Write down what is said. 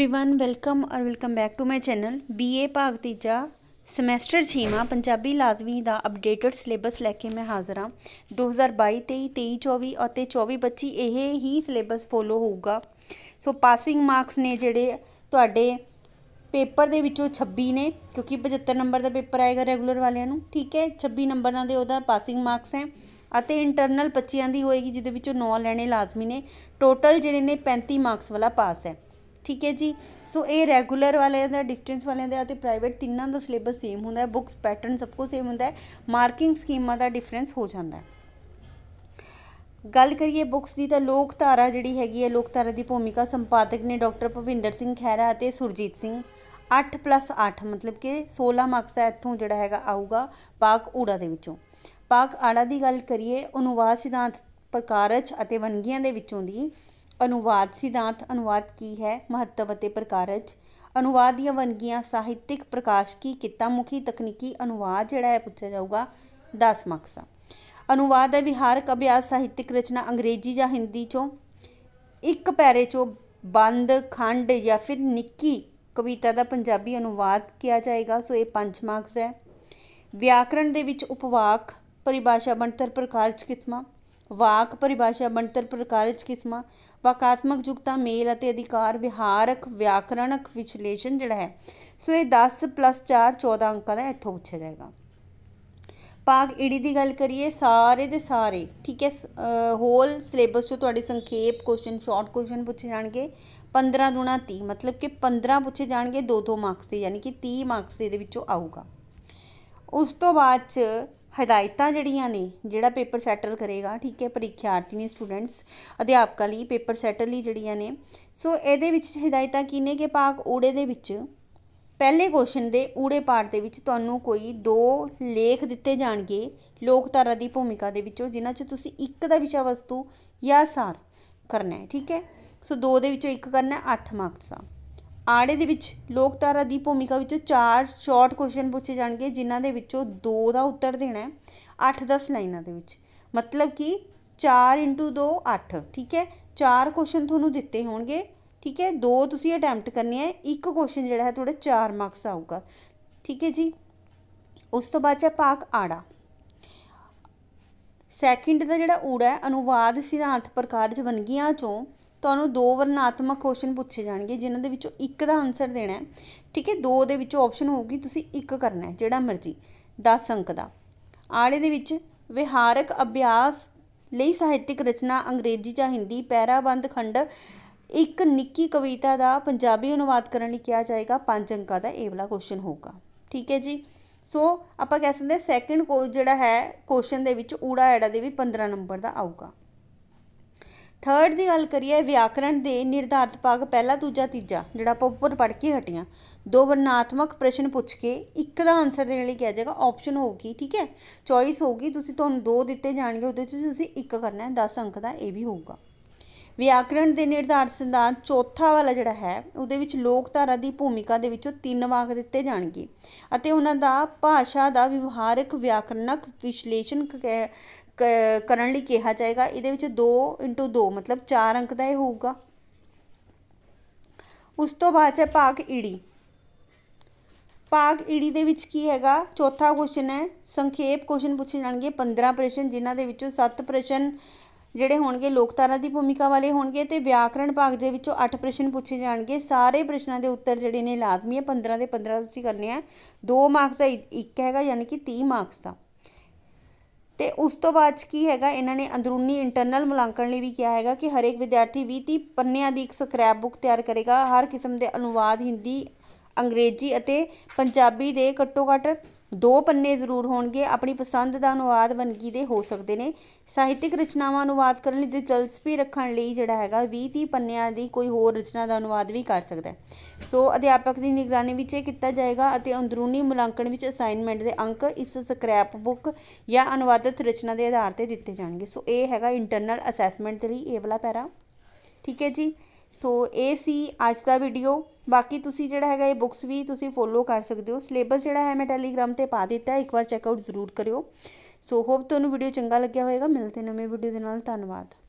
everyone welcome और welcome back to my channel BA भाग ਤੀਜਾ सेमेस्टर 6 ਪੰਜਾਬੀ ਲਾਜ਼ਮੀ ਦਾ ਅਪਡੇਟਡ ਸਿਲੇਬਸ ਲੈ ਕੇ ਮੈਂ ਹਾਜ਼ਰ ਹਾਂ 2022 23 24 ਅਤੇ 24 25 ਇਹ ਹੀ ਸਿਲੇਬਸ ਫੋਲੋ ਹੋਊਗਾ ਸੋ ਪਾਸਿੰਗ ਮਾਰਕਸ ਨੇ ਜਿਹੜੇ ਤੁਹਾਡੇ ਪੇਪਰ ਦੇ ਵਿੱਚੋਂ 26 ਨੇ ਕਿਉਂਕਿ 75 ਨੰਬਰ ਦਾ ਪੇਪਰ ਆਏਗਾ ਰੈਗੂਲਰ ਵਾਲਿਆਂ ਨੂੰ ਠੀਕ ਹੈ 26 ਨੰਬਰਾਂ ਦੇ ਉਹਦਾ ਪਾਸਿੰਗ ਮਾਰਕਸ ਹੈ ਅਤੇ ਇੰਟਰਨਲ 25 ਦੀ ਹੋਏਗੀ ਜਿਹਦੇ ਵਿੱਚੋਂ 9 ਲੈਣੇ ਲਾਜ਼ਮੀ ਨੇ ਟੋਟਲ ਜਿਹੜੇ ਨੇ 35 ਮਾਰਕਸ ਵਾਲਾ ਪਾਸ ਹੈ ਠੀਕ ਹੈ ਜੀ ਸੋ ਇਹ ਰੈਗੂਲਰ ਵਾਲਿਆਂ ਦਾ ਡਿਸਟੈਂਸ ਵਾਲਿਆਂ ਦਾ ਤੇ ਪ੍ਰਾਈਵੇਟ ਤਿੰਨਾਂ ਦਾ ਸਿਲੇਬਸ ਸੇਮ ਹੁੰਦਾ ਹੈ ਬੁੱਕਸ ਪੈਟਰਨ ਸਭ ਕੁਝ ਸੇਮ ਹੁੰਦਾ ਹੈ ਮਾਰਕਿੰਗ ਸਕੀਮਾਂ ਦਾ ਡਿਫਰੈਂਸ ਹੋ ਜਾਂਦਾ ਹੈ ਗੱਲ ਕਰੀਏ ਬੁੱਕਸ ਦੀ ਤਾਂ ਲੋਕ ਧਾਰਾ ਜਿਹੜੀ ਹੈਗੀ ਹੈ ਲੋਕ ਧਾਰਾ ਦੀ ਭੂਮਿਕਾ ਸੰਪਾਦਕ ਨੇ ਡਾਕਟਰ ਭਵਿੰਦਰ ਸਿੰਘ ਖਹਿਰਾ ਅਤੇ ਸੁਰਜੀਤ ਸਿੰਘ 8+8 ਮਤਲਬ ਕਿ 16 ਮਾਰਕਸ ਹੈ ਇੱਥੋਂ ਜਿਹੜਾ ਹੈਗਾ ਆਊਗਾ ਪਾਕ ਊੜਾ ਦੇ ਵਿੱਚੋਂ ਪਾਕ ਆੜਾ ਦੀ ਗੱਲ ਕਰੀਏ ਅਨੁਵਾਦ ਸਿਧਾਂਤ ਪ੍ਰਕਾਰਜ ਅਤੇ ਵੰਗੀਆਂ ਦੇ ਵਿੱਚੋਂ ਦੀ ਅਨੁਵਾਦ ਸਿਧਾਂਤ ਅਨੁਵਾਦ ਕੀ ਹੈ ਮਹੱਤਵ ਅਤੇ ਪ੍ਰਕਾਰਜ ਅਨੁਵਾਦ ਦੀਆਂ ਵੰਗੀਆਂ ਸਾਹਿਤਿਕ ਪ੍ਰਕਾਸ਼ ਕੀ ਪ੍ਰਕਾਸ਼ਕੀ ਮੁਖੀ ਤਕਨੀਕੀ ਅਨੁਵਾਦ ਜਿਹੜਾ ਹੈ ਪੁੱਛਿਆ ਜਾਊਗਾ 10 ਮਾਰਕਸ ਅਨੁਵਾਦ ਹੈ ਵਿਹਾਰਕ ਅਭਿਆਸ ਸਾਹਿਤਿਕ ਰਚਨਾ ਅੰਗਰੇਜ਼ੀ ਜਾਂ ਹਿੰਦੀ ਚੋਂ ਇੱਕ ਪੈਰੇ ਚੋਂ ਬੰਦ ਖੰਡ ਜਾਂ ਫਿਰ ਨਿੱਕੀ ਕਵਿਤਾ ਦਾ ਪੰਜਾਬੀ ਅਨੁਵਾਦ ਕੀਤਾ ਜਾਏਗਾ ਸੋ ਇਹ 5 ਮਾਰਕਸ ਹੈ ਵਿਆਕਰਣ ਦੇ ਵਿੱਚ ਉਪਵਾਕ ਪਰਿਭਾਸ਼ਾ ਬਣਤਰ ਪ੍ਰਕਾਰ ਚ ਕਿਸਮਾਂ ਵਾਕ ਪਰਿਭਾਸ਼ਾ ਬਣਤਰ ਪ੍ਰਕਾਰਜ ਕਿਸਮਾਂ ਵਾਕਾਤਮਕ ਜੁਗਤਾ ਮੇਲ ਅਤੇ ਅਧਿਕਾਰ ਵਿਹਾਰਕ ਵਿਆਕਰਣਕ ਵਿਸ਼ਲੇਸ਼ਣ ਜਿਹੜਾ ਹੈ ਸੋ ਇਹ 10 4 14 ਅੰਕਾਂ ਦਾ ਇੱਥੋਂ ਪੁੱਛਿਆ ਜਾਏਗਾ ਪਾਗ ਈੜੀ ਦੀ ਗੱਲ ਕਰੀਏ ਸਾਰੇ ਦੇ ਸਾਰੇ ਠੀਕ ਹੈ ਹੋਲ ਸਿਲੇਬਸ ਚੋਂ ਤੁਹਾਡੇ ਸੰਖੇਪ ਕੁਐਸਚਨ ਸ਼ਾਰਟ ਕੁਐਸਚਨ ਪੁੱਛੇ ਜਾਣਗੇ 15 ਗੁਣਾ 30 ਮਤਲਬ ਕਿ 15 ਪੁੱਛੇ ਜਾਣਗੇ 2-2 ਮਾਰਕਸ ਦੇ ਯਾਨੀ ਕਿ 30 ਮਾਰਕਸ ਦੇ ਵਿੱਚੋਂ ਆਊਗਾ ਉਸ ਤੋਂ ਬਾਅਦ ਚ ਹਦਾਇਤਾਂ ਜਿਹੜੀਆਂ ਨੇ ਜਿਹੜਾ ਪੇਪਰ ਸੈਟਲ ਕਰੇਗਾ ਠੀਕ ਹੈ ਪ੍ਰੀਖਿਆਰਥੀ ਨੇ ਸਟੂਡੈਂਟਸ ਅਧਿਆਪਕਾਂ ਲਈ ਪੇਪਰ ਸੈਟਲ ਲਈ ਜਿਹੜੀਆਂ ਨੇ ਸੋ ਇਹਦੇ ਵਿੱਚ ਹਦਾਇਤਾਂ ਕੀ ਨੇ ਕਿ ਪਾਕ ਊੜੇ ਦੇ ਵਿੱਚ ਪਹਿਲੇ ਕੁਐਸਚਨ ਦੇ ਊੜੇ ਪਾਰਟ ਦੇ ਵਿੱਚ ਤੁਹਾਨੂੰ ਕੋਈ ਦੋ ਲੇਖ ਦਿੱਤੇ ਜਾਣਗੇ ਲੋਕਧਾਰਾ ਦੀ ਭੂਮਿਕਾ ਦੇ ਵਿੱਚੋਂ ਜਿਨ੍ਹਾਂ 'ਚ ਤੁਸੀਂ ਇੱਕ ਦਾ ਵਿਸ਼ਾ ਵਸਤੂ ਜਾਂ ਸਾਰ ਕਰਨਾ ਹੈ ਠੀਕ ਹੈ ਸੋ ਦੋ ਦੇ ਵਿੱਚੋਂ ਇੱਕ ਕਰਨਾ 8 ਮਾਰਕਸ ਦਾ ਆੜੇ ਦੇ ਵਿੱਚ ਲੋਕਧਾਰਾ ਦੀ ਭੂਮਿਕਾ ਵਿੱਚੋਂ ਚਾਰ ਸ਼ਾਰਟ ਕੁਐਸਚਨ ਪੁੱਛੇ ਜਾਣਗੇ ਜਿਨ੍ਹਾਂ ਦੇ ਵਿੱਚੋਂ ਦੋ ਦਾ ਉੱਤਰ ਦੇਣਾ ਹੈ 8-10 ਲਾਈਨਾਂ ਦੇ ਵਿੱਚ ਮਤਲਬ ਕਿ 4 2 8 ਠੀਕ ਹੈ ਚਾਰ ਕੁਐਸਚਨ ਤੁਹਾਨੂੰ ਦਿੱਤੇ ਹੋਣਗੇ ਠੀਕ ਹੈ ਦੋ ਤੁਸੀਂ ਅਟੈਂਪਟ ਕਰਨੇ ਆ ਇੱਕ ਕੁਐਸਚਨ ਜਿਹੜਾ ਹੈ ਤੁਹਾਡੇ 4 ਮਾਰਕਸ ਆਊਗਾ ਠੀਕ ਹੈ ਜੀ ਉਸ ਤੋਂ ਬਾਅਦ ਹੈ ਪਾਕ ਆੜਾ ਸੈਕਿੰਡ ਦਾ ਜਿਹੜਾ ਊੜਾ ਹੈ ਅਨੁਵਾਦ ਸਿਧਾਂਤ ਪ੍ਰਕਾਰ ਚ ਚੋਂ ਤੁਹਾਨੂੰ ਦੋ ਵਰਣਾਤਮਕ ਕੁਐਸਚਨ ਪੁੱਛੇ ਜਾਣਗੇ ਜਿਨ੍ਹਾਂ ਦੇ ਵਿੱਚੋਂ ਇੱਕ ਦਾ ਆਨਸਰ ਦੇਣਾ ਹੈ ਠੀਕ ਹੈ ਦੋ ਦੇ ਵਿੱਚੋਂ ਆਪਸ਼ਨ ਹੋਊਗੀ ਤੁਸੀਂ ਇੱਕ ਕਰਨਾ ਹੈ ਜਿਹੜਾ ਮਰਜ਼ੀ 10 ਅੰਕ ਦਾ ਆਲੇ ਦੇ ਵਿੱਚ ਵਿਹਾਰਕ ਅਭਿਆਸ ਲਈ ਸਾਹਿਤਿਕ ਰਚਨਾ ਅੰਗਰੇਜ਼ੀ ਜਾਂ ਹਿੰਦੀ ਪੈਰਾਬੰਦ ਖੰਡ ਇੱਕ ਨਿੱਕੀ ਕਵਿਤਾ ਦਾ ਪੰਜਾਬੀ ਅਨੁਵਾਦ ਕਰਨ ਲਈ ਕਿਹਾ ਜਾਏਗਾ ਪੰਜ ਅੰਕਾਂ ਦਾ ਇਹ ਵਾਲਾ ਕੁਐਸਚਨ ਹੋਊਗਾ ਠੀਕ ਹੈ ਜੀ ਸੋ ਆਪਾਂ ਕਹਿ ਸਕਦੇ ਸੈਕਿੰਡ ਜਿਹੜਾ ਹੈ ਕੁਐਸਚਨ ਦੇ ਵਿੱਚ ਊੜਾ ਐੜਾ ਦੇ ਵੀ 15 ਨੰਬਰ ਦਾ ਆਊਗਾ ਥਰਡ ਦੀ ਗੱਲ ਕਰੀਏ ਵਿਆਕਰਣ ਦੇ ਨਿਰਧਾਰਤ ਭਾਗ ਪਹਿਲਾ ਦੂਜਾ ਤੀਜਾ ਜਿਹੜਾ ਆਪਾਂ ਉੱਪਰ ਪੜ੍ਹ ਕੇ ਹਟੀਆਂ ਦੋ ਵਰਣਾਤਮਕ ਪ੍ਰਸ਼ਨ ਪੁੱਛ ਕੇ ਇੱਕ ਦਾ ਆਨਸਰ ਦੇਣ ਲਈ ਕਿਹਾ ਜਾਏਗਾ ਆਪਸ਼ਨ ਹੋਊਗੀ ਠੀਕ ਹੈ ਚੋਇਸ ਹੋਊਗੀ ਤੁਸੀਂ ਤੁਹਾਨੂੰ ਦੋ ਦਿੱਤੇ ਜਾਣਗੇ ਉਹਦੇ ਚ ਤੁਸੀਂ ਇੱਕ ਕਰਨਾ ਹੈ 10 ਅੰਕ ਦਾ ਇਹ ਵੀ ਹੋਊਗਾ ਵਿਆਕਰਣ ਦੇ ਨਿਰਧਾਰਤ ਸਿਧਾਂਤ ਚੌਥਾ ਵਾਲਾ ਜਿਹੜਾ ਹੈ ਉਹਦੇ ਵਿੱਚ ਲੋਕਧਾਰਾ ਦੀ ਭੂਮਿਕਾ ਦੇ ਵਿੱਚੋਂ ਤਿੰਨ ਵਾਕ ਦਿੱਤੇ ਜਾਣਗੇ ਅਤੇ ਉਹਨਾਂ ਦਾ ਭਾਸ਼ਾ ਦਾ ਵਿਵਹਾਰਕ ਵਿਆਕਰਨਕ ਵਿਸ਼ਲੇਸ਼ਣ ਕਰਨ ਲਈ ਕਿਹਾ ਜਾਏਗਾ ਇਹਦੇ ਵਿੱਚ 2 2 ਮਤਲਬ 4 ਅੰਕ ਦਾ ਇਹ ਹੋਊਗਾ ਉਸ ਤੋਂ ਬਾਅਦ ਹੈ ਪਾਗ ਈੜੀ ਪਾਗ ਈੜੀ ਦੇ ਵਿੱਚ ਕੀ ਹੈਗਾ ਚੌਥਾ ਕੁਐਸਚਨ ਹੈ ਸੰਖੇਪ ਕੁਐਸਚਨ ਪੁੱਛੇ ਜਾਣਗੇ 15 ਪ੍ਰਸ਼ਨ ਜਿਨ੍ਹਾਂ ਦੇ ਵਿੱਚੋਂ 7 ਪ੍ਰਸ਼ਨ ਜਿਹੜੇ ਹੋਣਗੇ ਲੋਕਤਾਰਾ ਦੀ ਭੂਮਿਕਾ ਵਾਲੇ ਹੋਣਗੇ ਤੇ ਵਿਆਕਰਣ ਭਾਗ ਦੇ ਵਿੱਚੋਂ 8 ਪ੍ਰਸ਼ਨ ਪੁੱਛੇ ਜਾਣਗੇ ਸਾਰੇ ਪ੍ਰਸ਼ਨਾਂ ਦੇ ਉੱਤਰ ਜਿਹੜੇ ਨੇ ਲਾਜ਼ਮੀ ਹੈ 15 ਦੇ 15 ਤੁਸੀਂ ਕਰਨੇ ਆ 2 ਮਾਰਕਸ ਦਾ ਇੱਕ ਹੈਗਾ ਯਾਨੀ ਕਿ 30 ਮਾਰਕਸ ਦਾ ਤੇ ਉਸ ਤੋਂ ਬਾਅਦ ਕੀ ਹੈਗਾ ਇਹਨਾਂ ਨੇ ਅੰਦਰੂਨੀ ਇੰਟਰਨਲ ਮੁਲਾਂਕਣ ਲਈ ਵੀ ਕਿਹਾ ਹੈਗਾ ਕਿ ਹਰੇਕ ਵਿਦਿਆਰਥੀ 20-30 ਪੰਨਿਆਂ ਦੀ ਇੱਕ ਸਕ੍ਰੈਪ ਬੁੱਕ ਤਿਆਰ ਕਰੇਗਾ ਹਰ ਕਿਸਮ ਦੇ ਅਨੁਵਾਦ ਹਿੰਦੀ ਅੰਗਰੇਜ਼ੀ ਅਤੇ ਪੰਜਾਬੀ ਦੇ ਘੱਟੋ-ਘੱਟ ਦੋ ਪੰਨੇ ਜ਼ਰੂਰ ਹੋਣਗੇ ਆਪਣੀ ਪਸੰਦ ਦਾ ਅਨੁਵਾਦ ਵਨਗੀ ਦੇ ਹੋ ਸਕਦੇ ਨੇ ਸਾਹਿਤਿਕ ਰਚਨਾਵਾਂ ਅਨੁਵਾਦ ਕਰਨ ਲਈ ਦਿਲਚਸਪੀ ਰੱਖਣ ਲਈ ਜਿਹੜਾ ਹੈਗਾ 20 30 ਪੰਨਿਆਂ ਦੀ ਕੋਈ ਹੋਰ ਰਚਨਾ ਦਾ ਅਨੁਵਾਦ ਵੀ ਕਰ ਸਕਦਾ ਸੋ ਅਧਿਆਪਕ ਦੀ ਨਿਗਰਾਨੀ ਵਿੱਚ ਇਹ ਕੀਤਾ ਜਾਏਗਾ ਅਤੇ ਅੰਦਰੂਨੀ ਮੁਲਾਂਕਣ ਵਿੱਚ ਅਸਾਈਨਮੈਂਟ ਦੇ ਅੰਕ ਇਸ ਸਕ੍ਰੈਪ ਬੁੱਕ ਜਾਂ ਅਨੁਵਾਦਿਤ ਰਚਨਾ ਦੇ ਆਧਾਰ ਤੇ ਦਿੱਤੇ ਜਾਣਗੇ ਸੋ ਇਹ ਹੈਗਾ ਇੰਟਰਨਲ ਅਸੈਸਮੈਂਟ ਦੇ ਲਈ ਇਹ ਵਾਲਾ ਪੈਰਾ ਠੀਕ ਹੈ ਜੀ ਸੋ ਇਹ ਸੀ ਅੱਜ ਦਾ ਵੀਡੀਓ ਬਾਕੀ ਤੁਸੀਂ ਜਿਹੜਾ ਹੈਗਾ ਇਹ ਬੁੱਕਸ ਵੀ ਤੁਸੀਂ ਫੋਲੋ ਕਰ ਸਕਦੇ ਹੋ ਸਿਲੇਬਸ ਜਿਹੜਾ ਹੈ ਮੈਂ ਟੈਲੀਗ੍ਰam ਤੇ ਪਾ ਦਿੱਤਾ ਹੈ ਇੱਕ ਵਾਰ ਚੈੱਕ ਆਊਟ ਜ਼ਰੂਰ ਕਰਿਓ ਸੋ ਹੋਪ ਤੁਹਾਨੂੰ ਵੀਡੀਓ ਚੰਗਾ ਲੱਗਿਆ ਹੋਵੇਗਾ ਮਿਲਦੇ ਨਵੇਂ ਵੀਡੀਓ ਦੇ ਨਾਲ ਧੰਨਵਾਦ